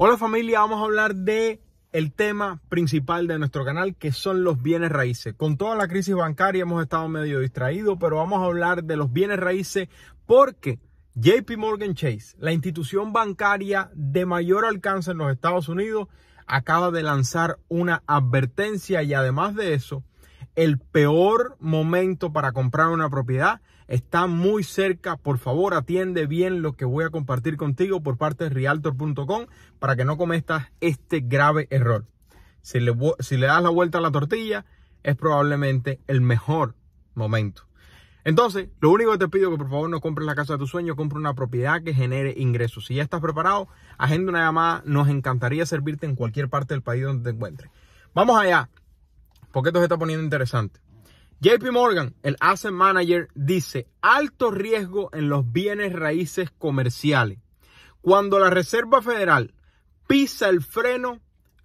Hola familia, vamos a hablar de el tema principal de nuestro canal que son los bienes raíces. Con toda la crisis bancaria hemos estado medio distraídos, pero vamos a hablar de los bienes raíces porque JP Morgan Chase, la institución bancaria de mayor alcance en los Estados Unidos, acaba de lanzar una advertencia y además de eso, el peor momento para comprar una propiedad está muy cerca. Por favor, atiende bien lo que voy a compartir contigo por parte de realtor.com para que no cometas este grave error. Si le, das la vuelta a la tortilla, es probablemente el mejor momento. Entonces, lo único que te pido es que por favor no compres la casa de tu sueño, Compre una propiedad que genere ingresos. Si ya estás preparado, agenda una llamada. Nos encantaría servirte en cualquier parte del país donde te encuentres. Vamos allá, porque esto se está poniendo interesante. JP Morgan, el asset manager, dice alto riesgo en los bienes raíces comerciales. Cuando la Reserva Federal pisa el freno,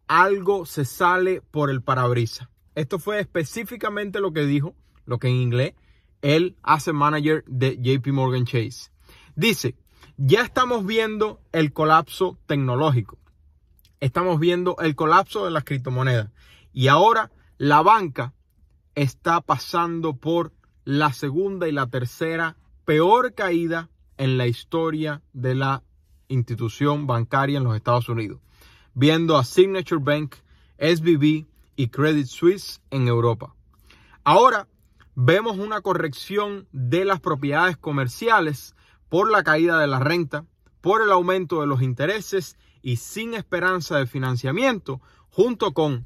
algo se sale por el parabrisas. Esto fue específicamente lo que dijo, lo que en inglés, el asset manager de JP Morgan Chase. Dice, ya estamos viendo el colapso tecnológico. Estamos viendo el colapso de las criptomonedas. Y ahora la banca está pasando por la segunda y la tercera peor caída en la historia de la institución bancaria en los Estados Unidos, viendo a Signature Bank, SBB y Credit Suisse en Europa. Ahora vemos una corrección de las propiedades comerciales por la caída de la renta, por el aumento de los intereses y sin esperanza de financiamiento, junto con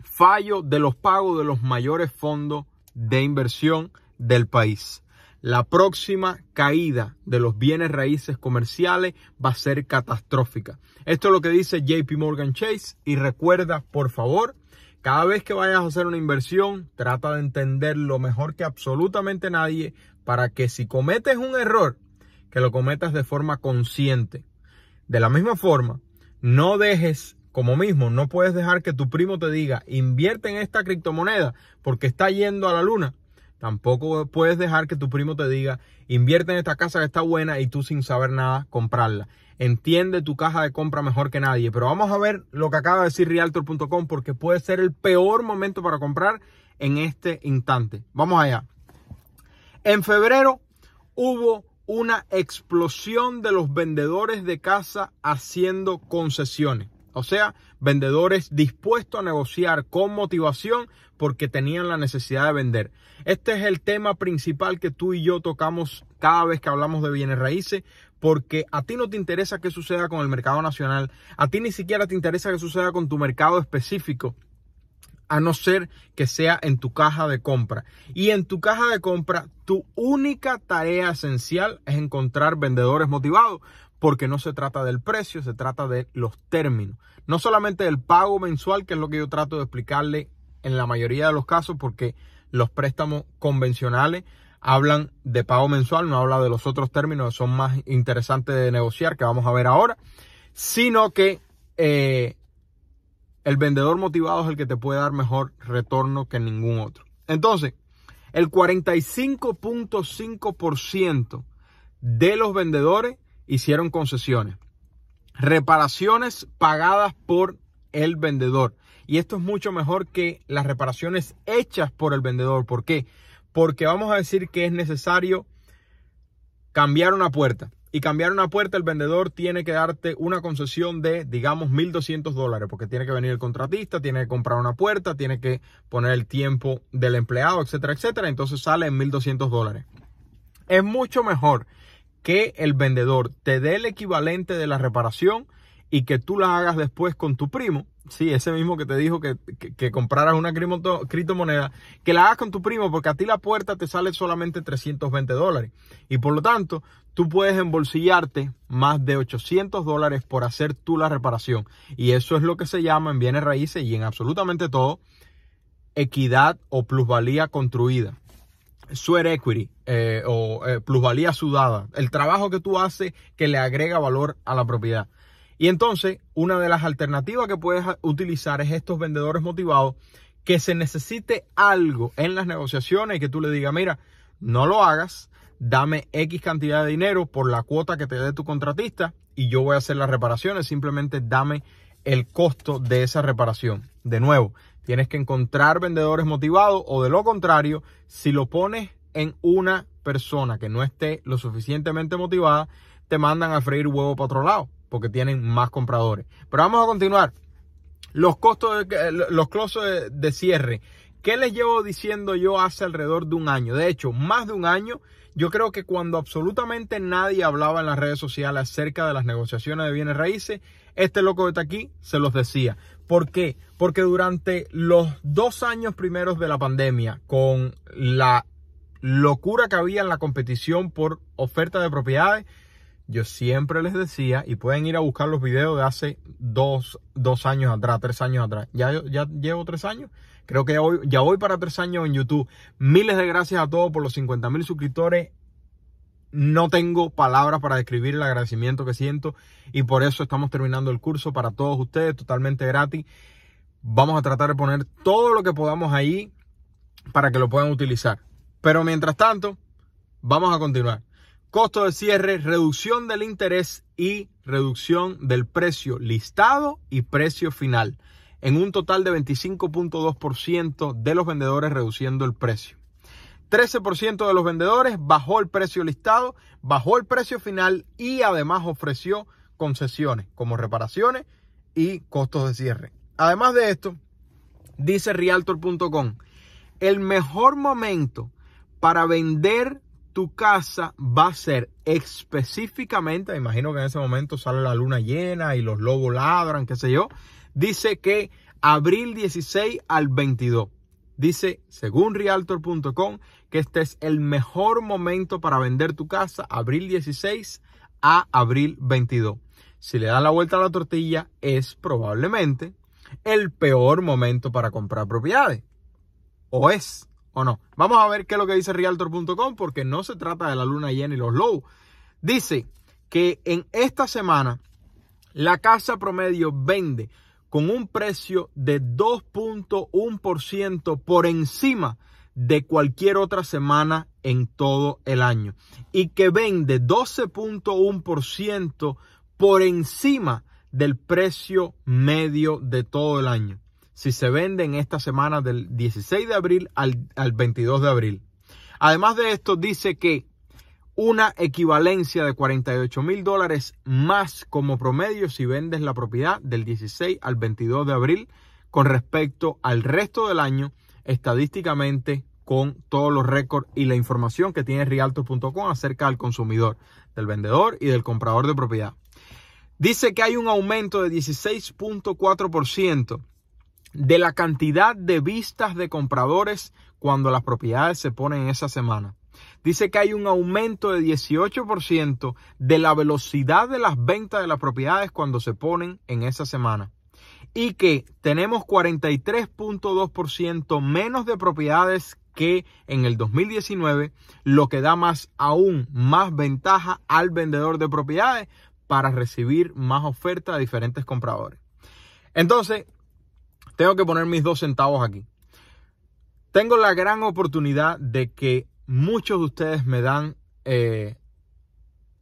fallo de los pagos de los mayores fondos de inversión del país. La próxima caída de los bienes raíces comerciales va a ser catastrófica. Esto es lo que dice JP Morgan Chase y recuerda, por favor, cada vez que vayas a hacer una inversión, trata de entenderlo mejor que absolutamente nadie para que si cometes un error, que lo cometas de forma consciente. De la misma forma, no dejes como mismo, no puedes dejar que tu primo te diga, invierte en esta criptomoneda porque está yendo a la luna. Tampoco puedes dejar que tu primo te diga, invierte en esta casa que está buena y tú sin saber nada comprarla. Entiende tu caja de compra mejor que nadie. Pero vamos a ver lo que acaba de decir realtor.com porque puede ser el peor momento para comprar en este instante. Vamos allá. En febrero hubo una explosión de los vendedores de casa haciendo concesiones. O sea, vendedores dispuestos a negociar con motivación porque tenían la necesidad de vender. Este es el tema principal que tú y yo tocamos cada vez que hablamos de bienes raíces, porque a ti no te interesa qué suceda con el mercado nacional, a ti ni siquiera te interesa qué suceda con tu mercado específico a no ser que sea en tu caja de compra. Y en tu caja de compra, tu única tarea esencial es encontrar vendedores motivados, porque no se trata del precio, se trata de los términos. No solamente del pago mensual, que es lo que yo trato de explicarle en la mayoría de los casos, porque los préstamos convencionales hablan de pago mensual, no habla de los otros términos que son más interesantes de negociar, que vamos a ver ahora, sino que... Eh, el vendedor motivado es el que te puede dar mejor retorno que ningún otro. Entonces, el 45.5% de los vendedores hicieron concesiones. Reparaciones pagadas por el vendedor. Y esto es mucho mejor que las reparaciones hechas por el vendedor. ¿Por qué? Porque vamos a decir que es necesario cambiar una puerta y cambiar una puerta, el vendedor tiene que darte una concesión de, digamos, 1.200 dólares, porque tiene que venir el contratista, tiene que comprar una puerta, tiene que poner el tiempo del empleado, etcétera, etcétera. Entonces sale en 1.200 dólares. Es mucho mejor que el vendedor te dé el equivalente de la reparación y que tú la hagas después con tu primo, Sí, ese mismo que te dijo que, compraras una criptomoneda, que la hagas con tu primo, porque a ti la puerta te sale solamente 320 dólares. Y por lo tanto, tú puedes embolsillarte más de 800 dólares por hacer tú la reparación. Y eso es lo que se llama en bienes raíces y en absolutamente todo, equidad o plusvalía construida. Sweat equity eh, o eh, plusvalía sudada. El trabajo que tú haces que le agrega valor a la propiedad. Y entonces, una de las alternativas que puedes utilizar es estos vendedores motivados que se necesite algo en las negociaciones y que tú le digas, mira, no lo hagas, dame X cantidad de dinero por la cuota que te dé tu contratista y yo voy a hacer las reparaciones, simplemente dame el costo de esa reparación. De nuevo, tienes que encontrar vendedores motivados o de lo contrario, si lo pones en una persona que no esté lo suficientemente motivada, te mandan a freír huevo para otro lado porque tienen más compradores. Pero vamos a continuar. Los costos de, eh, los closos de, cierre. ¿Qué les llevo diciendo yo hace alrededor de un año? De hecho, más de un año. Yo creo que cuando absolutamente nadie hablaba en las redes sociales acerca de las negociaciones de bienes raíces, este loco de taquí aquí se los decía. ¿Por qué? Porque durante los dos años primeros de la pandemia, con la locura que había en la competición por oferta de propiedades, yo siempre les decía, y pueden ir a buscar los videos de hace dos, años atrás, tres años atrás. Ya, ya llevo tres años. Creo que hoy, ya voy para tres años en YouTube. Miles de gracias a todos por los 50 mil suscriptores. No tengo palabras para describir el agradecimiento que siento y por eso estamos terminando el curso para todos ustedes totalmente gratis. Vamos a tratar de poner todo lo que podamos ahí para que lo puedan utilizar. Pero mientras tanto, vamos a continuar costo de cierre, reducción del interés y reducción del precio listado y precio final. En un total de 25.2% de los vendedores reduciendo el precio. 13% de los vendedores bajó el precio listado, bajó el precio final y además ofreció concesiones como reparaciones y costos de cierre. Además de esto, dice realtor.com, el mejor momento para vender tu casa va a ser específicamente, imagino que en ese momento sale la luna llena y los lobos ladran, qué sé yo, dice que abril 16 al 22. Dice, según realtor.com, que este es el mejor momento para vender tu casa, abril 16 a abril 22. Si le da la vuelta a la tortilla, es probablemente el peor momento para comprar propiedades. O es o no. Vamos a ver qué es lo que dice Realtor.com porque no se trata de la luna llena y los low. Dice que en esta semana la casa promedio vende con un precio de 2.1% por encima de cualquier otra semana en todo el año y que vende 12.1% por encima del precio medio de todo el año si se venden esta semana del 16 de abril al, al 22 de abril. Además de esto, dice que una equivalencia de 48 mil dólares más como promedio si vendes la propiedad del 16 al 22 de abril con respecto al resto del año estadísticamente con todos los récords y la información que tiene Rialto.com acerca del consumidor, del vendedor y del comprador de propiedad. Dice que hay un aumento de 16.4% de la cantidad de vistas de compradores cuando las propiedades se ponen esa semana. Dice que hay un aumento de 18% de la velocidad de las ventas de las propiedades cuando se ponen en esa semana. Y que tenemos 43.2% menos de propiedades que en el 2019, lo que da más aún más ventaja al vendedor de propiedades para recibir más ofertas de diferentes compradores. Entonces, tengo que poner mis dos centavos aquí. Tengo la gran oportunidad de que muchos de ustedes me dan eh,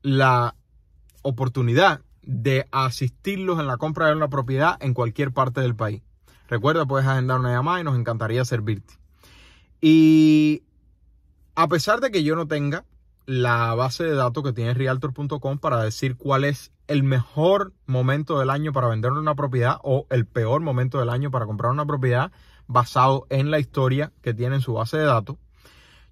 la oportunidad de asistirlos en la compra de una propiedad en cualquier parte del país. Recuerda, puedes agendar una llamada y nos encantaría servirte. Y a pesar de que yo no tenga la base de datos que tiene realtor.com para decir cuál es el mejor momento del año para vender una propiedad o el peor momento del año para comprar una propiedad basado en la historia que tiene en su base de datos.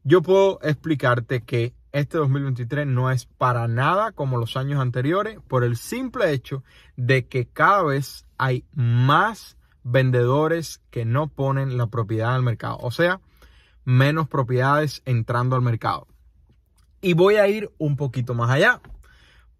Yo puedo explicarte que este 2023 no es para nada como los años anteriores por el simple hecho de que cada vez hay más vendedores que no ponen la propiedad al mercado, o sea, menos propiedades entrando al mercado. Y voy a ir un poquito más allá.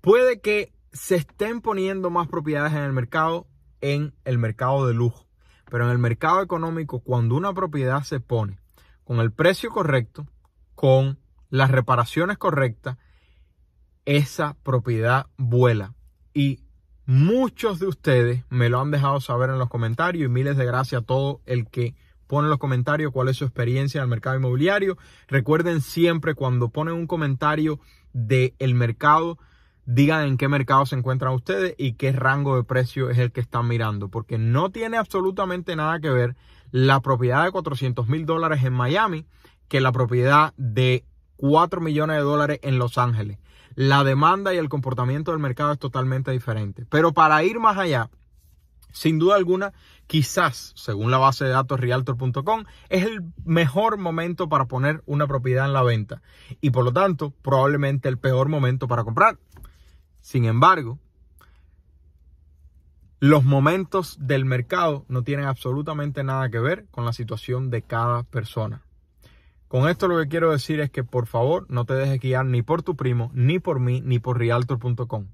Puede que se estén poniendo más propiedades en el mercado, en el mercado de lujo. Pero en el mercado económico, cuando una propiedad se pone con el precio correcto, con las reparaciones correctas, esa propiedad vuela. Y muchos de ustedes me lo han dejado saber en los comentarios y miles de gracias a todo el que Pon los comentarios cuál es su experiencia en el mercado inmobiliario. Recuerden siempre cuando ponen un comentario del el mercado, digan en qué mercado se encuentran ustedes y qué rango de precio es el que están mirando, porque no tiene absolutamente nada que ver la propiedad de 400 mil dólares en Miami que la propiedad de 4 millones de dólares en Los Ángeles. La demanda y el comportamiento del mercado es totalmente diferente. Pero para ir más allá, sin duda alguna, quizás, según la base de datos realtor.com, es el mejor momento para poner una propiedad en la venta y por lo tanto probablemente el peor momento para comprar. Sin embargo, los momentos del mercado no tienen absolutamente nada que ver con la situación de cada persona. Con esto lo que quiero decir es que por favor no te dejes guiar ni por tu primo, ni por mí, ni por realtor.com.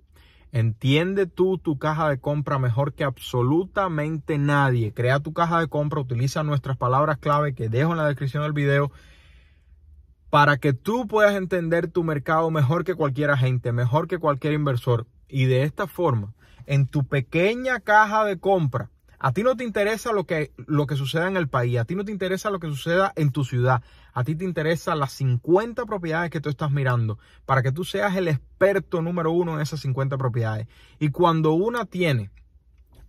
Entiende tú tu caja de compra mejor que absolutamente nadie. Crea tu caja de compra, utiliza nuestras palabras clave que dejo en la descripción del video para que tú puedas entender tu mercado mejor que cualquier agente, mejor que cualquier inversor. Y de esta forma, en tu pequeña caja de compra, a ti no te interesa lo que, lo que suceda en el país, a ti no te interesa lo que suceda en tu ciudad, a ti te interesa las 50 propiedades que tú estás mirando para que tú seas el experto número uno en esas 50 propiedades. Y cuando una tiene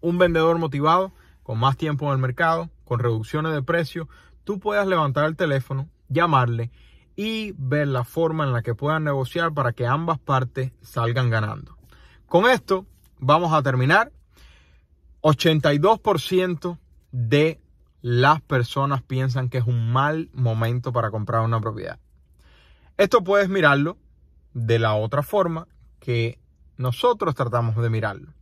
un vendedor motivado, con más tiempo en el mercado, con reducciones de precio, tú puedas levantar el teléfono, llamarle y ver la forma en la que puedan negociar para que ambas partes salgan ganando. Con esto vamos a terminar. 82% de las personas piensan que es un mal momento para comprar una propiedad. Esto puedes mirarlo de la otra forma que nosotros tratamos de mirarlo.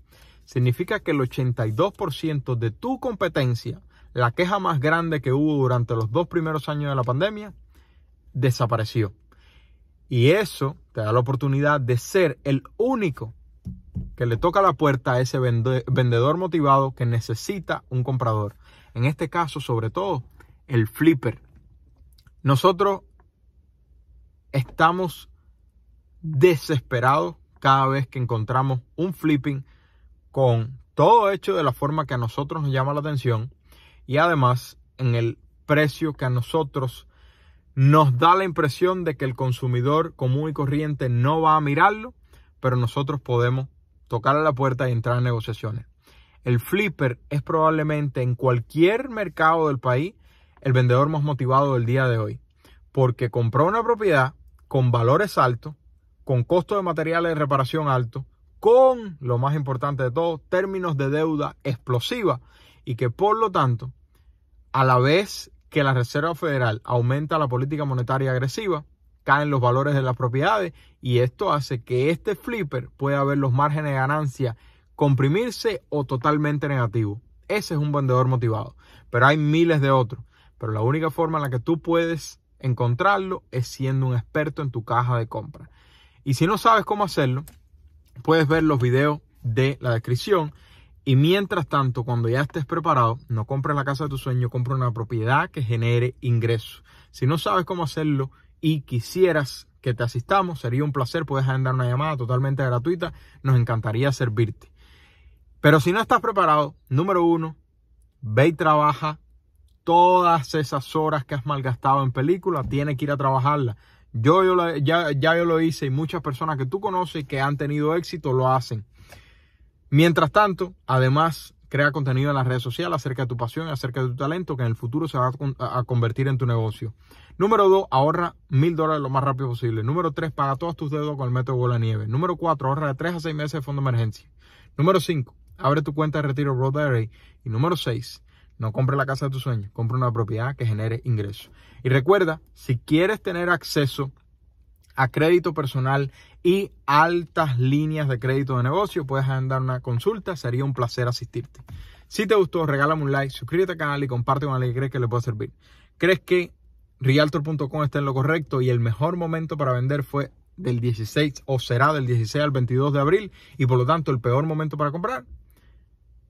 Significa que el 82% de tu competencia, la queja más grande que hubo durante los dos primeros años de la pandemia, desapareció. Y eso te da la oportunidad de ser el único que le toca la puerta a ese vendedor motivado que necesita un comprador. En este caso, sobre todo, el flipper. Nosotros estamos desesperados cada vez que encontramos un flipping con todo hecho de la forma que a nosotros nos llama la atención y además en el precio que a nosotros nos da la impresión de que el consumidor común y corriente no va a mirarlo, pero nosotros podemos tocar a la puerta y entrar en negociaciones. El flipper es probablemente en cualquier mercado del país el vendedor más motivado del día de hoy, porque compró una propiedad con valores altos, con costo de materiales de reparación alto, con, lo más importante de todo, términos de deuda explosiva y que por lo tanto, a la vez que la Reserva Federal aumenta la política monetaria agresiva, caen los valores de las propiedades y esto hace que este flipper pueda ver los márgenes de ganancia comprimirse o totalmente negativo. Ese es un vendedor motivado, pero hay miles de otros. Pero la única forma en la que tú puedes encontrarlo es siendo un experto en tu caja de compra. Y si no sabes cómo hacerlo, puedes ver los videos de la descripción. Y mientras tanto, cuando ya estés preparado, no compres la casa de tu sueño, compra una propiedad que genere ingresos. Si no sabes cómo hacerlo, y quisieras que te asistamos, sería un placer, puedes agendar una llamada totalmente gratuita, nos encantaría servirte. Pero si no estás preparado, número uno, ve y trabaja todas esas horas que has malgastado en película, tienes que ir a trabajarla. Yo, ya, yo lo hice y muchas personas que tú conoces y que han tenido éxito lo hacen. Mientras tanto, además, crea contenido en las redes sociales acerca de tu pasión, acerca de tu talento, que en el futuro se va a convertir en tu negocio. Número 2, ahorra mil dólares lo más rápido posible. Número 3, paga todos tus deudas con el método bola nieve. Número 4, ahorra de 3 a 6 meses de fondo de emergencia. Número 5, abre tu cuenta de retiro Road IRA. Y número 6, no compre la casa de tu sueño Compre una propiedad que genere ingresos. Y recuerda, si quieres tener acceso a crédito personal y altas líneas de crédito de negocio, puedes dar una consulta, sería un placer asistirte. Si te gustó, regálame un like, suscríbete al canal y comparte con alguien que crees que le pueda servir. ¿Crees que Realtor.com está en lo correcto y el mejor momento para vender fue del 16 o será del 16 al 22 de abril y por lo tanto el peor momento para comprar.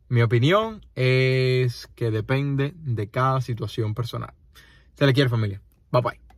Mi opinión es que depende de cada situación personal. Se le quiere familia. Bye bye.